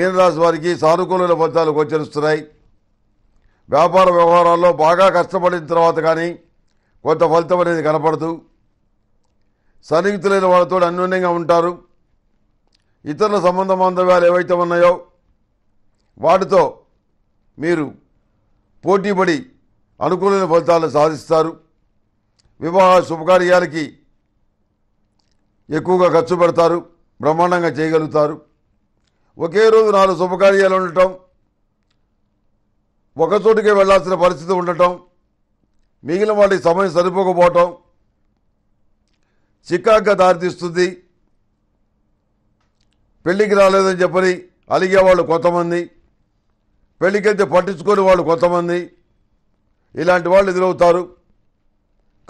మీనరాశి వారికి సానుకూలమైన ఫలితాలు గోచరిస్తున్నాయి వ్యాపార వ్యవహారాల్లో బాగా కష్టపడిన తర్వాత కానీ కొంత ఫలితం అనేది కనపడదు సన్నిహితులైన వాళ్ళతో అన్యోన్యంగా ఉంటారు ఇతరుల సంబంధ బాంధవ్యాలు ఏవైతే ఉన్నాయో వాటితో మీరు పోటీపడి అనుకూలమైన ఫలితాలను సాధిస్తారు వివాహ శుభకార్యాలకి ఎక్కువగా ఖర్చు పెడతారు బ్రహ్మాండంగా చేయగలుగుతారు ఒకే రోజు నాలుగు శుభకార్యాలు ఉండటం ఒక చోటుకే వెళ్లాల్సిన పరిస్థితి ఉండటం మిగిలిన వాళ్ళకి సమయం సరిపోకపోవటం చికాగ్గా దారితీస్తుంది పెళ్ళికి రాలేదని చెప్పని అలిగే వాళ్ళు కొంతమంది పెళ్ళికైతే పట్టించుకొని వాళ్ళు కొంతమంది ఇలాంటి వాళ్ళు ఎదురవుతారు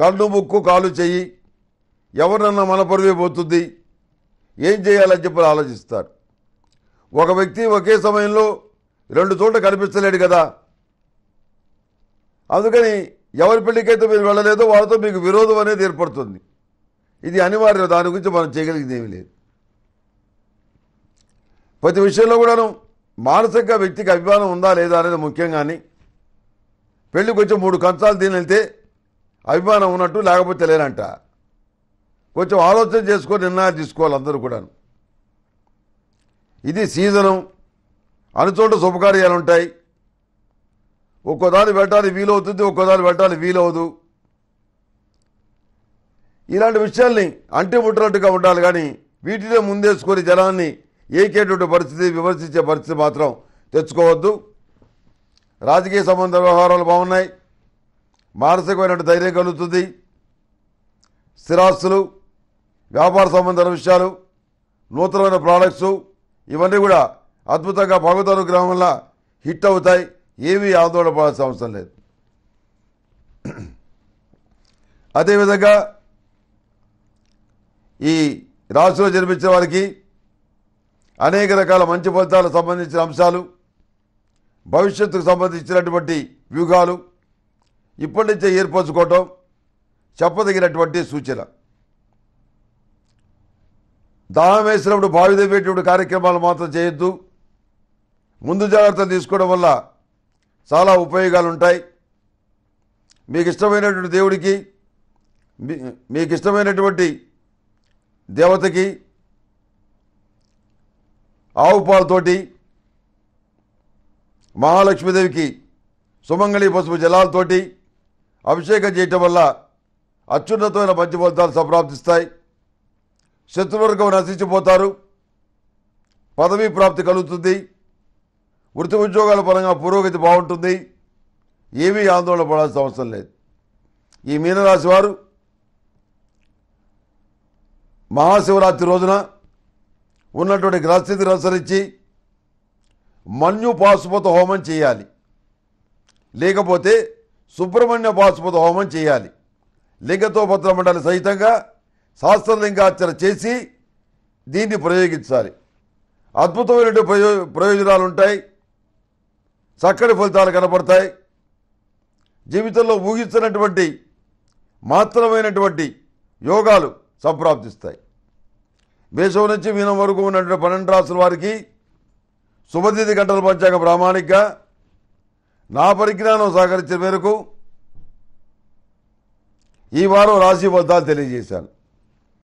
కళ్ళు ముక్కు కాలు చెయ్యి ఎవరినన్నా మన పరువే పోతుంది ఏం చేయాలని చెప్పి ఆలోచిస్తారు ఒక వ్యక్తి ఒకే సమయంలో రెండు చోట్ల కనిపించలేడు కదా అందుకని ఎవరి పెళ్లికైతే మీరు వెళ్ళలేదో వాళ్ళతో మీకు విరోధం అనేది ఏర్పడుతుంది ఇది అనివార్యం దాని గురించి మనం చేయగలిగింది ఏమీ లేదు ప్రతి విషయంలో కూడాను మానసిక వ్యక్తికి అభిమానం ఉందా లేదా అనేది ముఖ్యంగాని పెళ్ళికి కొంచెం మూడు కంచాలు తిని వెళ్తే అభిమానం ఉన్నట్టు లేకపోతే లేనంట కొంచెం ఆలోచన చేసుకొని నిర్ణయాలు తీసుకోవాలి అందరూ కూడాను ఇది సీజను అనుచోట శుభకార్యాలు ఉంటాయి ఒక్కోదాన్ని పెట్టాలి వీలవుతుంది ఒక్కోదాన్ని పెట్టాలి వీలవదు ఇలాంటి విషయాల్ని అంటే ముట్టినట్టుగా ఉండాలి కానీ వీటిలో ముందేసుకొని జనాన్ని ఏకేటువంటి పరిస్థితి విమర్శించే పరిస్థితి మాత్రం తెచ్చుకోవద్దు రాజకీయ సంబంధ వ్యవహారాలు బాగున్నాయి మానసికమైన ధైర్యం కలుగుతుంది స్థిరాస్తులు వ్యాపార సంబంధాల విషయాలు నూతనమైన ప్రోడక్ట్సు ఇవన్నీ కూడా అద్భుతంగా భగవతానుగ్రహం వల్ల హిట్ అవుతాయి ఏమీ ఆందోళన పడాల్సిన అవసరం లేదు అదేవిధంగా ఈ రాశిలో జన్మించిన వారికి అనేక రకాల మంచి ఫలితాలకు సంబంధించిన అంశాలు భవిష్యత్తుకు సంబంధించినటువంటి వ్యూహాలు ఇప్పటి నుంచే ఏర్పరచుకోవటం చెప్పదగినటువంటి సూచన దాహం వేసినప్పుడు బావి దగ్గర కార్యక్రమాలు మాత్రం చేయొద్దు ముందు జాగ్రత్తలు తీసుకోవడం వల్ల చాలా ఉపయోగాలు ఉంటాయి మీకు ఇష్టమైనటువంటి దేవుడికి మీకు ఇష్టమైనటువంటి దేవతకి ఆవు పాలతోటి మహాలక్ష్మీదేవికి సుమంగళి పసుపు జలాలతోటి అభిషేకం చేయటం వల్ల అత్యున్నతమైన మంచి ఫలితాలు సంప్రాప్తిస్తాయి శత్రువర్గం నశించిపోతారు పదవీ ప్రాప్తి కలుగుతుంది వృత్తి ఉద్యోగాల పరంగా పురోగతి బాగుంటుంది ఏమీ ఆందోళన పడాల్సిన అవసరం లేదు ఈ మీనరాశి వారు మహాశివరాత్రి రోజున ఉన్నటువంటి గ్రహస్థితిని అనుసరించి మన్యు పాశుపత హోమం చేయాలి లేకపోతే సుబ్రహ్మణ్య పాశుపత హోమం చేయాలి లింగతో పత్ర మండలి సహితంగా శాస్త్రలింగార్చన చేసి దీన్ని ప్రయోగించాలి అద్భుతమైనటువంటి ప్రయో ప్రయోజనాలు ఉంటాయి చక్కటి ఫలితాలు కనపడతాయి జీవితంలో ఊహించినటువంటి మాత్రమైనటువంటి యోగాలు సంప్రాప్తిస్తాయి మేషం నుంచి మీనం వరకు ఉన్నటువంటి పన్నెండు రాసుల వారికి శుభతిథి గంటలు పంచాక ప్రామాణికగా నా పరిజ్ఞానం సహకరించిన మేరకు ఈ వారం రాశి బద్దాలు తెలియజేశాను